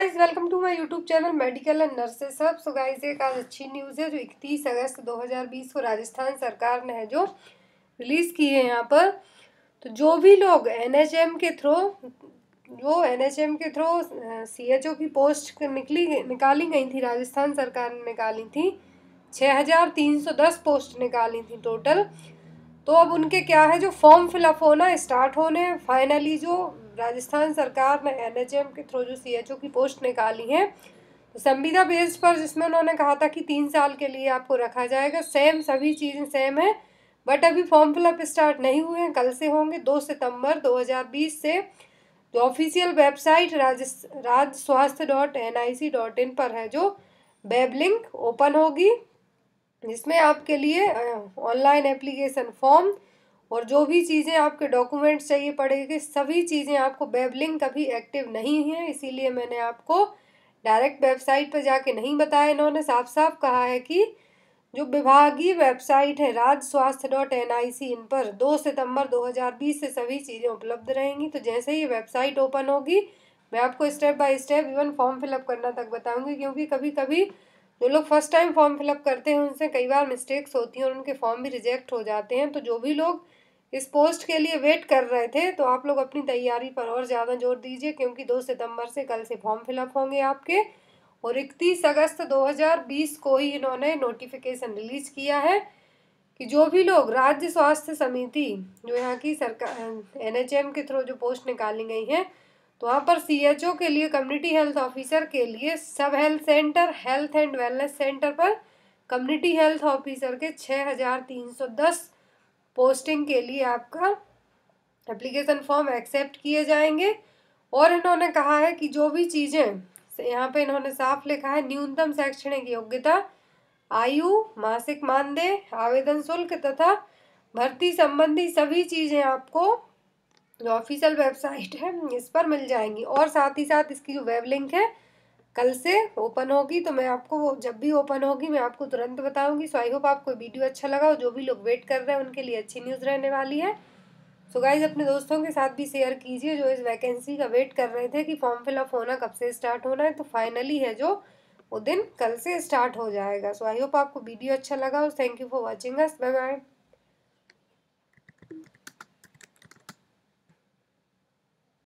guys welcome to my YouTube channel medical and nurses सब so guys एक आज अच्छी न्यूज़ है जो इकतीस अगस्त 2020 को राजस्थान सरकार ने है जो रिलीज़ की है यहाँ पर तो जो भी लोग एनएचएम के थ्रू जो एनएचएम के थ्रू सीएचओ की पोस्ट निकली निकाली गई थी राजस्थान सरकार ने निकाली थी छः पोस्ट निकाली थी टोटल तो अब उनके क्या है जो फॉर्म फिलअप होना स्टार्ट होने फाइनली जो राजस्थान सरकार ने एन के थ्रू जो सी की पोस्ट निकाली है तो संविदा बेस्ड पर जिसमें उन्होंने कहा था कि तीन साल के लिए आपको रखा जाएगा सेम सभी चीज़ें सेम है बट अभी फॉर्म फिलअप स्टार्ट नहीं हुए हैं कल से होंगे दो सितंबर 2020 से जो official website Raj Raj Swasthya dot N I C dot in पर है जो वेब लिंक ओपन होगी इसमें आपके लिए ऑनलाइन एप्लीकेशन फॉर्म और जो भी चीज़ें आपके डॉक्यूमेंट्स चाहिए पड़ेगी सभी चीज़ें आपको वेब लिंक अभी एक्टिव नहीं है इसीलिए मैंने आपको डायरेक्ट वेबसाइट पर जाके नहीं बताया इन्होंने साफ साफ कहा है कि जो विभागीय वेबसाइट है राज स्वास्थ्य डॉट एन आई सी इन पर दो सितंबर बीस से सभी चीज़ें उपलब्ध रहेंगी तो जैसे ही वेबसाइट ओपन होगी मैं आपको step by step even form fill up करना तक बताऊँगी क्योंकि कभी कभी जो लोग फर्स्ट टाइम फॉर्म फिलअप करते हैं उनसे कई बार मिस्टेक्स होती हैं और उनके फॉर्म भी रिजेक्ट हो जाते हैं तो जो भी लोग इस पोस्ट के लिए वेट कर रहे थे तो आप लोग अपनी तैयारी पर और ज़्यादा जोर दीजिए क्योंकि दो सितंबर से कल से फॉर्म फिलअप होंगे आपके और इकतीस अगस्त 2020 को ही इन्होंने नोटिफिकेशन रिलीज किया है कि जो भी लोग राज्य स्वास्थ्य समिति जो यहाँ की सरकार एन के थ्रू जो पोस्ट निकाली गई हैं तो वहाँ पर ओ के लिए कम्युनिटी हेल्थ ऑफिसर के लिए सब health centre health and wellness centre पर कम्युनिटी हेल्थ ऑफिसर के छः हज़ार तीन सौ दस पोस्टिंग के लिए आपका एप्लीकेशन फॉर्म एक्सेप्ट किए जाएंगे और इन्होंने कहा है कि जो भी चीज़ें यहाँ पे इन्होंने साफ लिखा है न्यूनतम शैक्षणिक योग्यता आयु मासिक मानदेय आवेदन शुल्क तथा भर्ती संबंधी सभी चीज़ें आपको जो ऑफिशियल वेबसाइट है इस पर मिल जाएंगी और साथ ही साथ इसकी जो वेब लिंक है कल से ओपन होगी तो मैं आपको वो जब भी ओपन होगी मैं आपको तुरंत बताऊंगी सो आई होप आपको वीडियो अच्छा लगा हो जो भी लोग वेट कर रहे हैं उनके लिए अच्छी न्यूज़ रहने वाली है सो so गाइज अपने दोस्तों के साथ भी शेयर कीजिए जो इस वैकेंसी का वेट कर रहे थे कि फॉर्म फिलअप होना कब से स्टार्ट होना है तो फाइनली है जो वो दिन कल से स्टार्ट हो जाएगा सो आई होप आपको वीडियो अच्छा लगा हो thank you for watching us bye bye